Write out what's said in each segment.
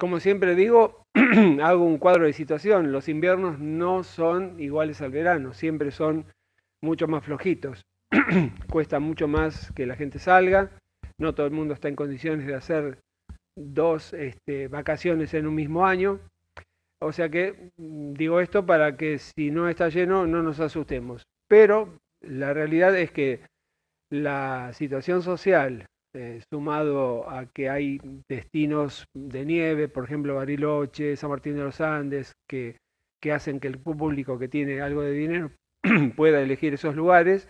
Como siempre digo, hago un cuadro de situación. Los inviernos no son iguales al verano, siempre son mucho más flojitos. Cuesta mucho más que la gente salga. No todo el mundo está en condiciones de hacer dos este, vacaciones en un mismo año. O sea que mm, digo esto para que si no está lleno no nos asustemos. Pero la realidad es que la situación social eh, sumado a que hay destinos de nieve, por ejemplo Bariloche, San Martín de los Andes, que, que hacen que el público que tiene algo de dinero pueda elegir esos lugares,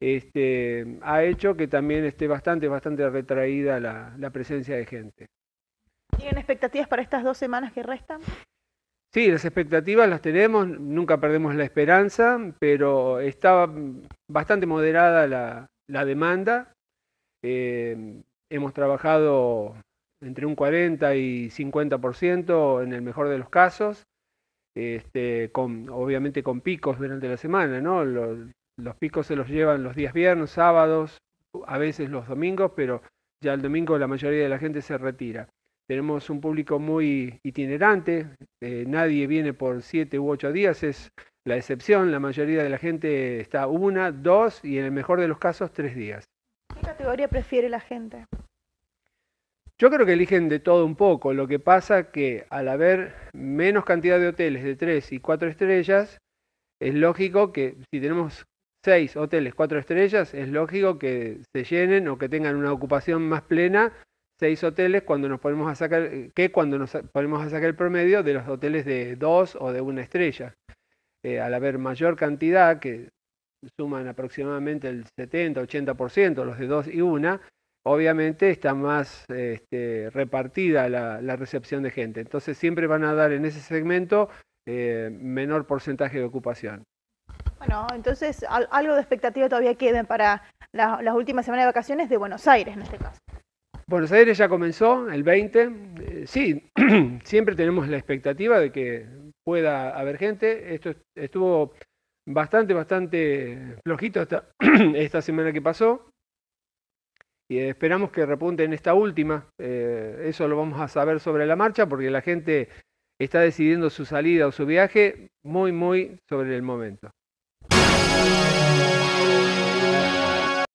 este, ha hecho que también esté bastante, bastante retraída la, presencia de gente. ¿Tienen expectativas para estas dos semanas que restan? Sí, las expectativas las tenemos, nunca perdemos la esperanza, pero está bastante moderada la, la demanda eh, hemos trabajado entre un 40 y 50% en el mejor de los casos, este, con, obviamente con picos durante la semana, ¿no? Los, picos se los llevan los días viernes, sábados, a veces los domingos, pero ya el domingo la mayoría de la gente se retira. Tenemos un público muy itinerante, eh, nadie viene por siete u ocho días, es la excepción, la mayoría de la gente está una, dos y en el mejor de los casos tres días prefiere la gente? Yo creo que eligen de todo un poco. Lo que pasa que al haber menos cantidad de hoteles de tres y cuatro estrellas, es lógico que si tenemos seis hoteles cuatro estrellas, es lógico que se llenen o que tengan una ocupación más plena seis hoteles cuando nos ponemos a sacar que cuando nos ponemos a sacar el promedio de los hoteles de dos o de una estrella. Eh, al haber mayor cantidad que suman aproximadamente el 70-80%, los de 2 y 1, obviamente está más este, repartida la, recepción de gente. Entonces siempre van a dar en ese segmento eh, menor porcentaje de ocupación. Bueno, entonces algo de expectativa todavía queda para las últimas semanas de vacaciones de Buenos Aires en este caso. Buenos Aires ya comenzó el 20. Eh, sí, siempre tenemos la expectativa de que pueda haber gente. Esto estuvo bastante, bastante flojito esta, semana que pasó. Y esperamos que repunte en esta última. Eh, eso lo vamos a saber sobre la marcha porque la gente está decidiendo su salida o su viaje muy, muy sobre el momento.